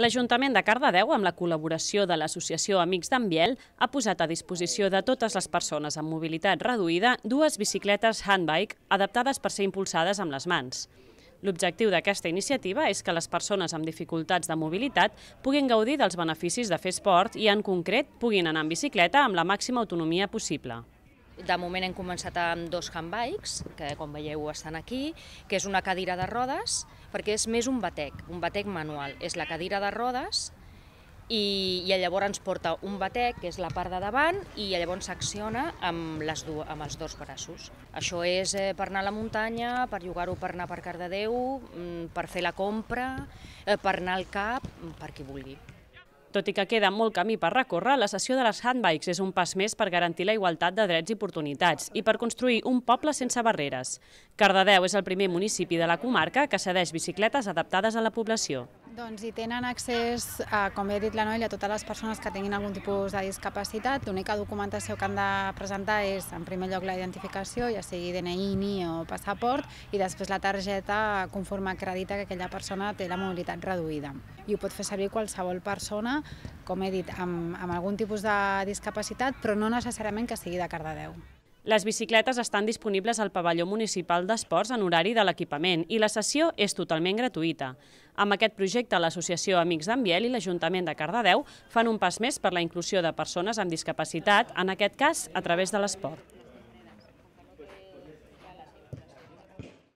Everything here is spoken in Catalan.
L'Ajuntament de Cardedeu, amb la col·laboració de l'Associació Amics d'en Biel, ha posat a disposició de totes les persones amb mobilitat reduïda dues bicicletes handbike adaptades per ser impulsades amb les mans. L'objectiu d'aquesta iniciativa és que les persones amb dificultats de mobilitat puguin gaudir dels beneficis de fer esport i, en concret, puguin anar en bicicleta amb la màxima autonomia possible. De moment hem començat amb dos handbikes, que com veieu estan aquí, que és una cadira de rodes, perquè és més un batec, un batec manual. És la cadira de rodes i, i llavors ens porta un batec, que és la part de davant, i llavors s'acciona amb, les amb els dos braços. Això és eh, per anar a la muntanya, per llogar-ho per anar per Cardedeu, mm, per fer la compra, eh, per anar al cap, per qui vulgui. Tot i que queda molt camí per recórrer, la sessió de les handbikes és un pas més per garantir la igualtat de drets i oportunitats i per construir un poble sense barreres. Cardedeu és el primer municipi de la comarca que cedeix bicicletes adaptades a la població. Doncs hi tenen accés, a, com he ha dit la noia, a totes les persones que tinguin algun tipus de discapacitat. L'única documentació que han de presentar és, en primer lloc, la identificació, ja sigui DNI, NI o passaport, i després la targeta conforme acredita que aquella persona té la mobilitat reduïda. I ho pot fer servir qualsevol persona, com he dit, amb, amb algun tipus de discapacitat, però no necessàriament que sigui de Cardedeu. Les bicicletes estan disponibles al pavelló municipal d'esports en horari de l'equipament i la sessió és totalment gratuïta. Amb aquest projecte, l'Associació Amics d'en Biel i l'Ajuntament de Cardedeu fan un pas més per la inclusió de persones amb discapacitat, en aquest cas a través de l'esport.